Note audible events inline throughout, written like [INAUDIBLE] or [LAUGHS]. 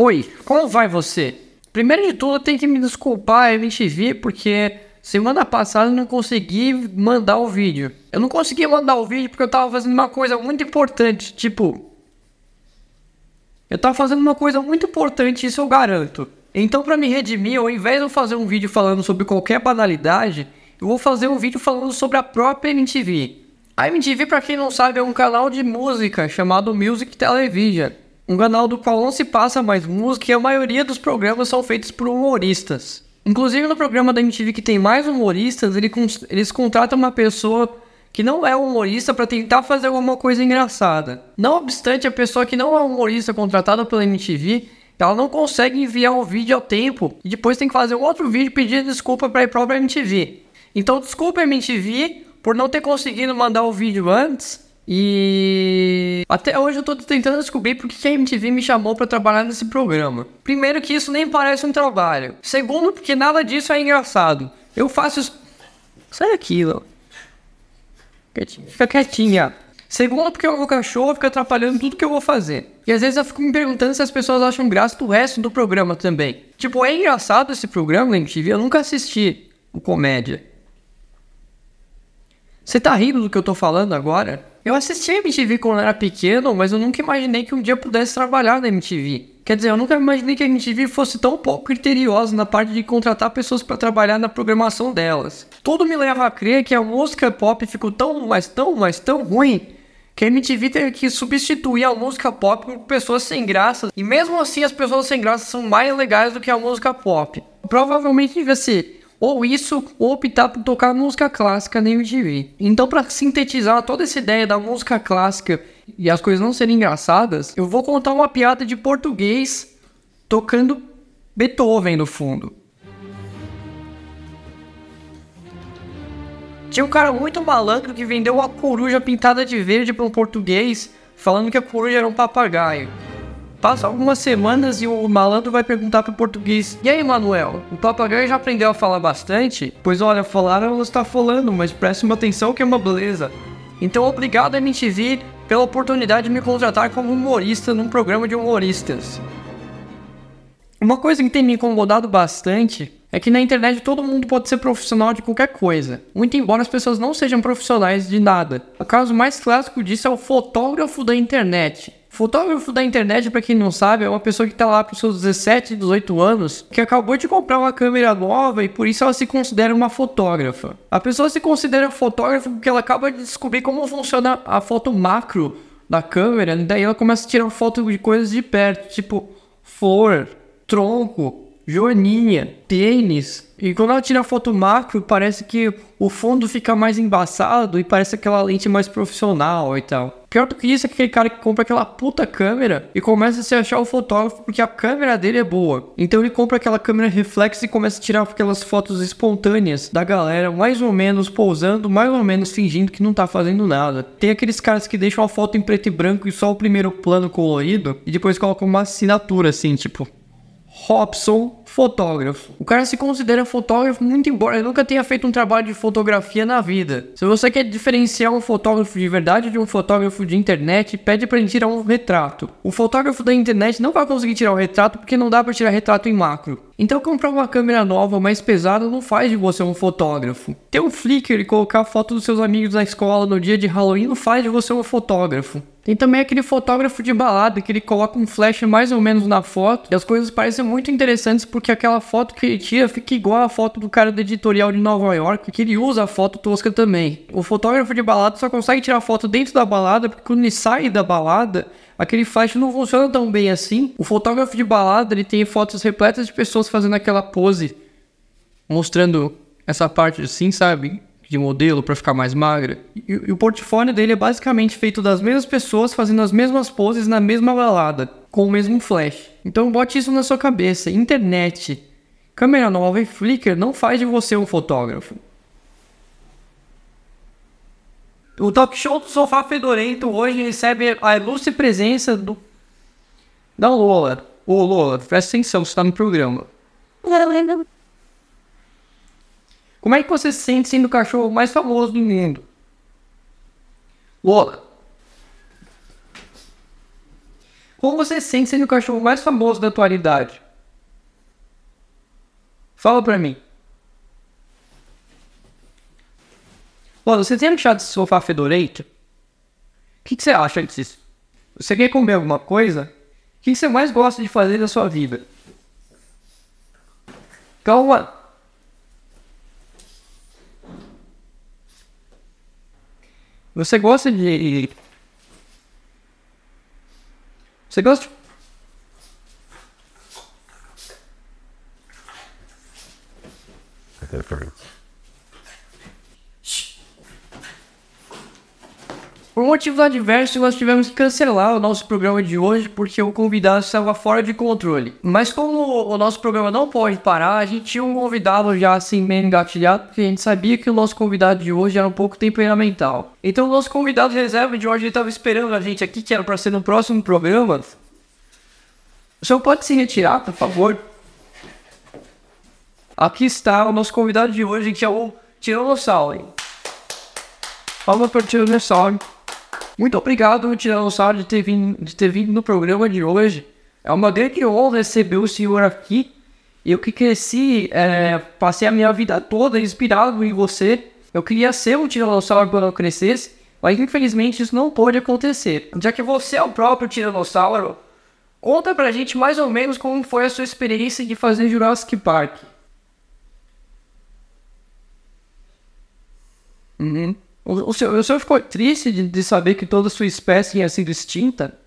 Oi, como vai você? Primeiro de tudo, eu tenho que me desculpar, MTV, porque semana passada eu não consegui mandar o vídeo. Eu não consegui mandar o vídeo porque eu tava fazendo uma coisa muito importante, tipo. Eu tava fazendo uma coisa muito importante, isso eu garanto. Então, para me redimir, ao invés de eu fazer um vídeo falando sobre qualquer banalidade, eu vou fazer um vídeo falando sobre a própria MTV. A MTV, para quem não sabe, é um canal de música chamado Music Television. Um canal do qual não se passa mais música e a maioria dos programas são feitos por humoristas. Inclusive no programa da MTV que tem mais humoristas, ele eles contratam uma pessoa que não é humorista para tentar fazer alguma coisa engraçada. Não obstante, a pessoa que não é humorista contratada pela MTV, ela não consegue enviar um vídeo ao tempo e depois tem que fazer um outro vídeo pedindo desculpa para a própria MTV. Então, desculpa MTV por não ter conseguido mandar o vídeo antes, e até hoje eu tô tentando descobrir por que a MTV me chamou para trabalhar nesse programa. Primeiro que isso nem parece um trabalho. Segundo, porque nada disso é engraçado. Eu faço isso. Sai daqui, Léo. Fica quietinha. Segundo, porque o meu cachorro fica atrapalhando tudo que eu vou fazer. E às vezes eu fico me perguntando se as pessoas acham graça do resto do programa também. Tipo, é engraçado esse programa da MTV? Eu nunca assisti o comédia. Você tá rindo do que eu tô falando agora? Eu assistia MTV quando era pequeno, mas eu nunca imaginei que um dia pudesse trabalhar na MTV. Quer dizer, eu nunca imaginei que a MTV fosse tão pouco criteriosa na parte de contratar pessoas para trabalhar na programação delas. Tudo me leva a crer que a música pop ficou tão, mas tão, mas tão ruim que a MTV teve que substituir a música pop por pessoas sem graça. E mesmo assim, as pessoas sem graça são mais legais do que a música pop. Provavelmente devia ser ou isso, ou optar por tocar música clássica na MTV. Então, para sintetizar toda essa ideia da música clássica e as coisas não serem engraçadas, eu vou contar uma piada de português tocando Beethoven no fundo. Tinha um cara muito malandro que vendeu uma coruja pintada de verde para um português, falando que a coruja era um papagaio. Passa algumas semanas e o malandro vai perguntar pro português: E aí, Manuel? O papagaio já aprendeu a falar bastante? Pois olha, falar ela está falando, mas preste uma atenção que é uma beleza. Então, obrigado MTV pela oportunidade de me contratar como humorista num programa de humoristas. Uma coisa que tem me incomodado bastante é que na internet todo mundo pode ser profissional de qualquer coisa, muito embora as pessoas não sejam profissionais de nada. O caso mais clássico disso é o fotógrafo da internet. Fotógrafo da internet, para quem não sabe, é uma pessoa que está lá para seus 17, 18 anos, que acabou de comprar uma câmera nova e por isso ela se considera uma fotógrafa. A pessoa se considera fotógrafa porque ela acaba de descobrir como funciona a foto macro da câmera, e né? daí ela começa a tirar foto de coisas de perto, tipo flor, tronco, joaninha, tênis. E quando ela tira a foto macro, parece que o fundo fica mais embaçado e parece aquela lente mais profissional e tal. Pior do que isso é aquele cara que compra aquela puta câmera e começa a se achar o fotógrafo porque a câmera dele é boa. Então ele compra aquela câmera reflex e começa a tirar aquelas fotos espontâneas da galera, mais ou menos pousando, mais ou menos fingindo que não tá fazendo nada. Tem aqueles caras que deixam a foto em preto e branco e só o primeiro plano colorido e depois colocam uma assinatura assim, tipo, Robson, fotógrafo. O cara se considera fotógrafo muito embora ele nunca tenha feito um trabalho de fotografia na vida. Se você quer diferenciar um fotógrafo de verdade de um fotógrafo de internet, pede para ele tirar um retrato. O fotógrafo da internet não vai conseguir tirar o um retrato porque não dá para tirar retrato em macro. Então comprar uma câmera nova, mais pesada, não faz de você um fotógrafo. Ter um Flickr e colocar foto dos seus amigos na escola no dia de Halloween não faz de você um fotógrafo. Tem também aquele fotógrafo de balada que ele coloca um flash mais ou menos na foto e as coisas parecem muito interessantes porque aquela foto que ele tira fica igual a foto do cara do editorial de Nova York que ele usa a foto tosca também. O fotógrafo de balada só consegue tirar foto dentro da balada porque quando ele sai da balada aquele flash não funciona tão bem assim. O fotógrafo de balada ele tem fotos repletas de pessoas fazendo aquela pose mostrando essa parte assim, sabe? de modelo para ficar mais magra. E, e, o portfólio dele é basicamente feito das mesmas pessoas fazendo as mesmas poses na mesma balada, com o mesmo flash. Então bote isso na sua cabeça. Internet, câmera nova e Flickr não faz de você um fotógrafo. O talk show do Sofá Fedorento hoje recebe a ilustre presença do. da Lola. Ô Lola, presta atenção, você tá no programa. [LAUGHS] Como é que você se sente sendo o cachorro mais famoso do mundo? Lola. Como você se sente sendo o cachorro mais famoso da atualidade? Fala pra mim. Lola, você tem achado esse sofá fedorento? O que, que, você acha disso? Você quer comer alguma coisa? O que, que você mais gosta de fazer na sua vida? Calma. Você gosta de. Você gosta de... Okay, motivo adverso, nós tivemos que cancelar o nosso programa de hoje porque o convidado estava fora de controle. Mas como o nosso programa não pode parar, a gente tinha um convidado já assim meio engatilhado, porque a gente sabia que o nosso convidado de hoje era um pouco temperamental. Então o nosso convidado reserva de hoje estava esperando a gente aqui, que era para ser no próximo programa. O senhor pode se retirar, por favor? Aqui está o nosso convidado de hoje, que é o Tiranossauro. Palmas para o Tiranossauro. Muito obrigado, Tiranossauro, de ter, vindo, de ter vindo no programa de hoje. É uma grande honra receber o senhor aqui. Eu que cresci, é, passei a minha vida toda inspirado em você. Eu queria ser um Tiranossauro quando eu crescesse, mas infelizmente isso não pôde acontecer. Já que você é o próprio Tiranossauro, conta pra gente mais ou menos como foi a sua experiência de fazer Jurassic Park. Uhum. O, senhor, o senhor ficou triste de, de saber que toda a sua espécie tinha sido extinta?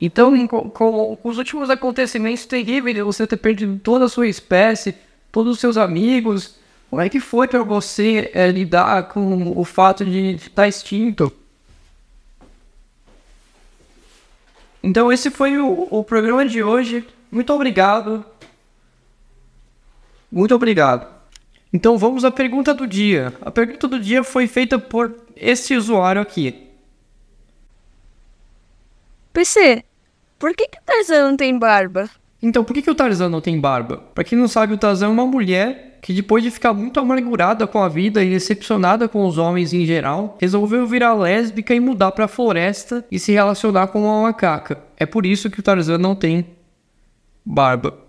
Então, com, com, os últimos acontecimentos terríveis, você ter perdido toda a sua espécie, todos os seus amigos, como é que foi para você é, lidar com o fato de estar tá extinto? Então, esse foi o, o programa de hoje. Muito obrigado. Muito obrigado. Então vamos à pergunta do dia. A pergunta do dia foi feita por esse usuário aqui. PC, por que, que o Tarzan não tem barba? Então, por que, que o Tarzan não tem barba? Para quem não sabe, o Tarzan é uma mulher que, depois de ficar muito amargurada com a vida e decepcionada com os homens em geral, resolveu virar lésbica e mudar para a floresta e se relacionar com uma macaca. É por isso que o Tarzan não tem barba.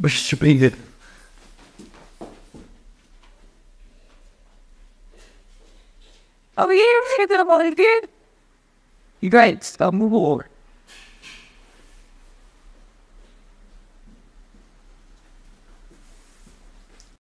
But should be here. Oh yeah, you're great. So move over.